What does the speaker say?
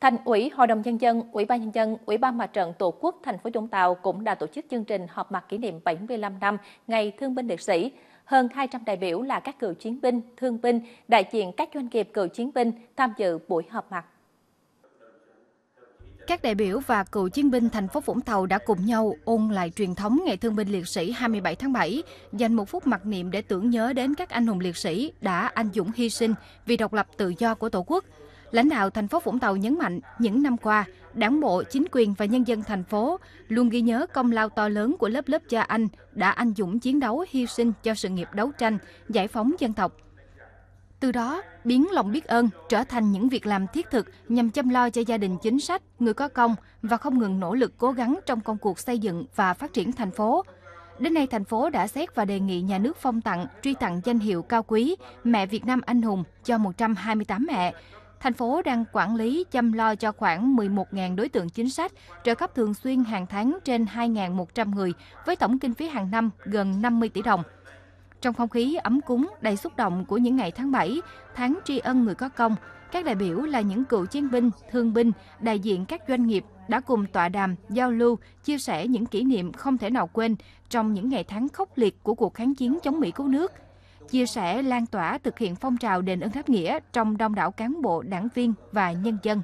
Thành ủy, Hội đồng Nhân dân, Ủy ban Nhân dân, Ủy ban Mặt trận Tổ quốc thành phố Vũng Tàu cũng đã tổ chức chương trình họp mặt kỷ niệm 75 năm Ngày Thương binh Liệt sĩ. Hơn 200 đại biểu là các cựu chiến binh, thương binh, đại diện các doanh nghiệp cựu chiến binh tham dự buổi họp mặt. Các đại biểu và cựu chiến binh thành phố Vũng Tàu đã cùng nhau ôn lại truyền thống Ngày Thương binh Liệt sĩ 27 tháng 7, dành một phút mặc niệm để tưởng nhớ đến các anh hùng liệt sĩ đã anh dũng hy sinh vì độc lập tự do của Tổ quốc – lãnh đạo thành phố Vũng Tàu nhấn mạnh những năm qua, đảng bộ, chính quyền và nhân dân thành phố luôn ghi nhớ công lao to lớn của lớp lớp cha anh đã anh dũng chiến đấu hy sinh cho sự nghiệp đấu tranh, giải phóng dân tộc. Từ đó, biến lòng biết ơn trở thành những việc làm thiết thực nhằm chăm lo cho gia đình chính sách, người có công và không ngừng nỗ lực cố gắng trong công cuộc xây dựng và phát triển thành phố. Đến nay, thành phố đã xét và đề nghị nhà nước phong tặng, truy tặng danh hiệu cao quý Mẹ Việt Nam Anh Hùng cho 128 mẹ, Thành phố đang quản lý chăm lo cho khoảng 11.000 đối tượng chính sách, trợ cấp thường xuyên hàng tháng trên 2.100 người với tổng kinh phí hàng năm gần 50 tỷ đồng. Trong không khí ấm cúng đầy xúc động của những ngày tháng 7, tháng tri ân người có công, các đại biểu là những cựu chiến binh, thương binh, đại diện các doanh nghiệp đã cùng tọa đàm, giao lưu, chia sẻ những kỷ niệm không thể nào quên trong những ngày tháng khốc liệt của cuộc kháng chiến chống Mỹ cứu nước – chia sẻ lan tỏa thực hiện phong trào đền ơn đáp nghĩa trong đông đảo cán bộ, đảng viên và nhân dân.